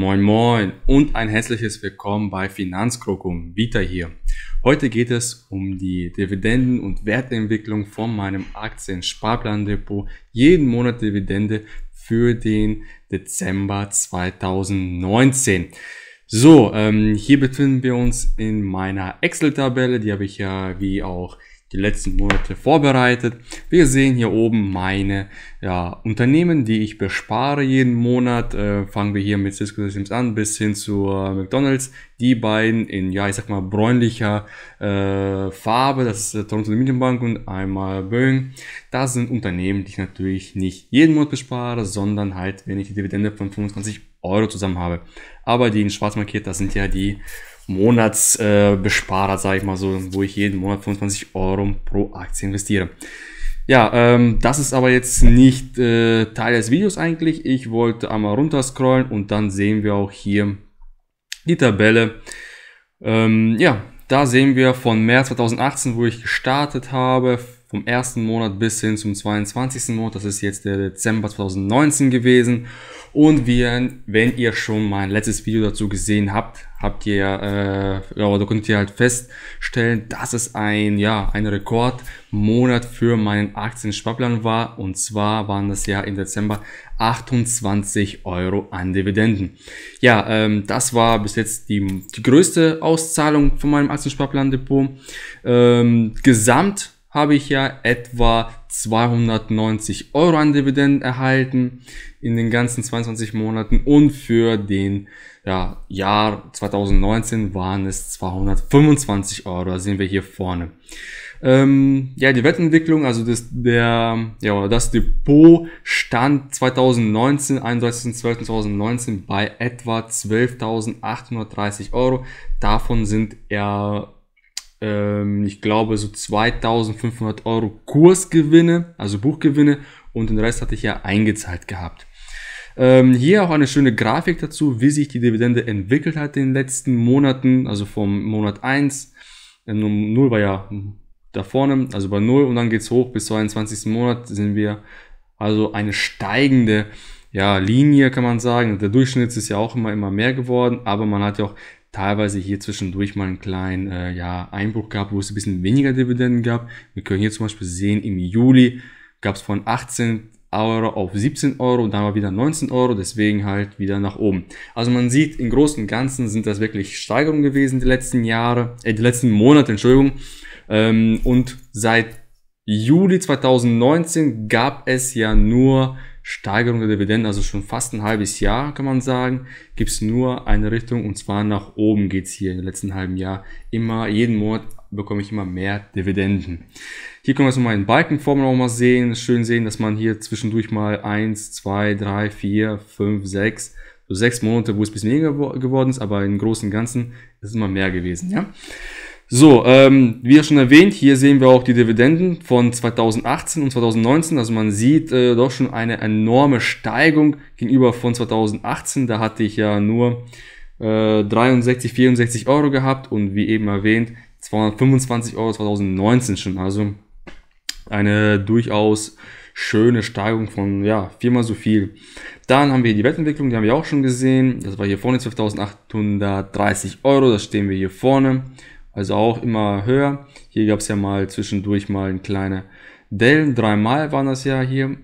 Moin Moin und ein herzliches Willkommen bei Finanzkrokum. Vita hier. Heute geht es um die Dividenden- und Wertentwicklung von meinem Aktien-Sparplan-Depot. Jeden Monat Dividende für den Dezember 2019. So, ähm, hier befinden wir uns in meiner Excel-Tabelle. Die habe ich ja wie auch die letzten Monate vorbereitet. Wir sehen hier oben meine ja, Unternehmen, die ich bespare jeden Monat. Äh, fangen wir hier mit Cisco Systems an bis hin zu äh, McDonald's. Die beiden in, ja, ich sag mal, bräunlicher äh, Farbe, das ist äh, Toronto Bank und einmal Boeing. Das sind Unternehmen, die ich natürlich nicht jeden Monat bespare, sondern halt, wenn ich die Dividende von 25 Euro zusammen habe. Aber die in schwarz markiert, das sind ja die Monatsbesparer, äh, sage ich mal so, wo ich jeden Monat 25 Euro pro Aktie investiere. Ja, ähm, das ist aber jetzt nicht äh, Teil des Videos eigentlich. Ich wollte einmal runterscrollen und dann sehen wir auch hier die Tabelle. Ähm, ja, da sehen wir von März 2018, wo ich gestartet habe, vom ersten Monat bis hin zum 22. Monat. Das ist jetzt der Dezember 2019 gewesen. Und wir, wenn ihr schon mein letztes Video dazu gesehen habt, habt ihr, äh, ja, da könnt ihr halt feststellen, dass es ein, ja, ein Rekordmonat für meinen Aktien-Sparplan war. Und zwar waren das ja im Dezember 28 Euro an Dividenden. Ja, ähm, das war bis jetzt die, die größte Auszahlung von meinem aktien sparplan depot Ähm, gesamt habe ich ja etwa 290 Euro an Dividenden erhalten in den ganzen 22 Monaten und für den ja, Jahr 2019 waren es 225 Euro, da sehen wir hier vorne. Ähm, ja, die Wettentwicklung, also das, der, ja, das Depot stand 2019, 31.12.2019 bei etwa 12.830 Euro. Davon sind er ähm, ich glaube, so 2500 Euro Kursgewinne, also Buchgewinne und den Rest hatte ich ja eingezahlt gehabt. Ähm, hier auch eine schöne Grafik dazu, wie sich die Dividende entwickelt hat in den letzten Monaten, also vom Monat 1, 0 ähm, war ja da vorne, also bei 0 und dann geht es hoch bis 22. Monat sind wir also eine steigende ja, Linie kann man sagen. Der Durchschnitt ist ja auch immer, immer mehr geworden, aber man hat ja auch teilweise hier zwischendurch mal einen kleinen äh, ja, Einbruch gab, wo es ein bisschen weniger Dividenden gab. Wir können hier zum Beispiel sehen, im Juli gab es von 18 Euro auf 17 Euro und dann war wieder 19 Euro, deswegen halt wieder nach oben. Also man sieht, im Großen und Ganzen sind das wirklich Steigerungen gewesen die letzten Jahre, äh, die letzten Monate, Entschuldigung. Ähm, und seit Juli 2019 gab es ja nur Steigerung der Dividenden, also schon fast ein halbes Jahr, kann man sagen, gibt es nur eine Richtung und zwar nach oben geht es hier im letzten halben Jahr. Immer, jeden Monat bekomme ich immer mehr Dividenden. Hier können wir jetzt mal in Balkenformen auch mal sehen. Schön sehen, dass man hier zwischendurch mal 1, 2, 3, 4, 5, 6, so sechs Monate, wo es ein bisschen weniger geworden ist, aber im Großen und Ganzen ist es immer mehr gewesen. Ja? So, ähm, wie schon erwähnt, hier sehen wir auch die Dividenden von 2018 und 2019. Also man sieht äh, doch schon eine enorme Steigung gegenüber von 2018. Da hatte ich ja nur äh, 63, 64 Euro gehabt und wie eben erwähnt 225 Euro 2019 schon. Also eine durchaus schöne Steigung von ja, viermal so viel. Dann haben wir hier die Wettentwicklung, die haben wir auch schon gesehen. Das war hier vorne 12.830 Euro, das stehen wir hier vorne also auch immer höher. Hier gab es ja mal zwischendurch mal ein kleine Dellen, dreimal waren das ja hier.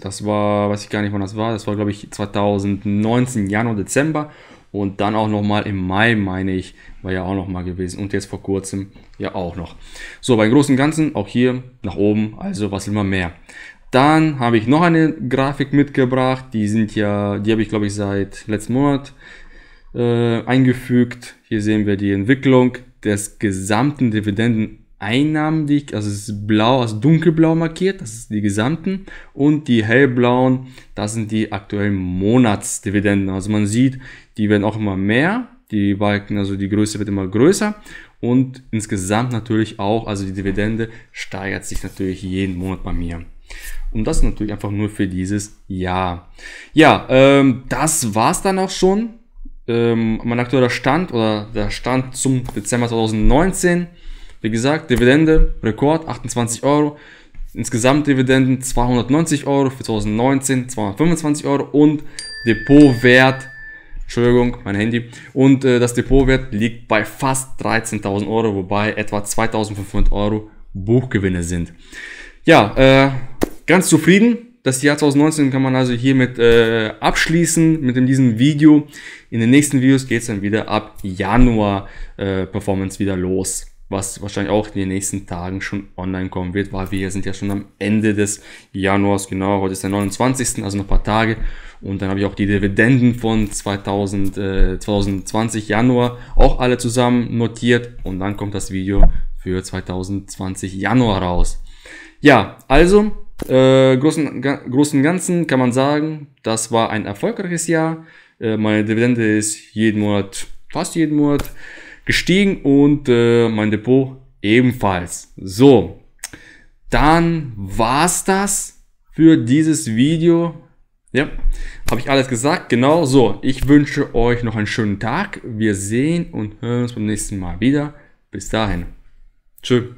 Das war, weiß ich gar nicht, wann das war. Das war, glaube ich, 2019, Januar, Dezember. Und dann auch nochmal im Mai, meine ich, war ja auch nochmal gewesen. Und jetzt vor kurzem ja auch noch. So, beim Großen und Ganzen auch hier nach oben, also was immer mehr. Dann habe ich noch eine Grafik mitgebracht. Die sind ja, die habe ich glaube ich seit letztem Monat äh, eingefügt. Hier sehen wir die Entwicklung des gesamten Dividendeneinnahmen liegt. Also es ist blau, also dunkelblau markiert, das ist die gesamten. Und die hellblauen, das sind die aktuellen Monatsdividenden. Also man sieht, die werden auch immer mehr. Die Balken, also die Größe wird immer größer. Und insgesamt natürlich auch, also die Dividende steigert sich natürlich jeden Monat bei mir. Und das natürlich einfach nur für dieses Jahr. Ja, ähm, das war's dann auch schon ähm, mein aktueller Stand oder der Stand zum Dezember 2019. Wie gesagt, Dividende, Rekord 28 Euro. Insgesamt Dividenden 290 Euro für 2019, 225 Euro und Depotwert, Entschuldigung, mein Handy, und äh, das Depotwert liegt bei fast 13.000 Euro, wobei etwa 2.500 Euro Buchgewinne sind. Ja, äh, ganz zufrieden das Jahr 2019 kann man also hiermit äh, abschließen mit diesem Video. In den nächsten Videos geht es dann wieder ab Januar äh, Performance wieder los, was wahrscheinlich auch in den nächsten Tagen schon online kommen wird, weil wir sind ja schon am Ende des Januars, genau, heute ist der 29., also noch ein paar Tage. Und dann habe ich auch die Dividenden von 2000, äh, 2020 Januar auch alle zusammen notiert. Und dann kommt das Video für 2020 Januar raus. Ja, also äh, großen, großen Ganzen kann man sagen, das war ein erfolgreiches Jahr. Äh, meine Dividende ist jeden Monat, fast jeden Monat gestiegen und äh, mein Depot ebenfalls. So, dann war's das für dieses Video. Ja, habe ich alles gesagt. Genau so. Ich wünsche euch noch einen schönen Tag. Wir sehen und hören uns beim nächsten Mal wieder. Bis dahin. Tschüss.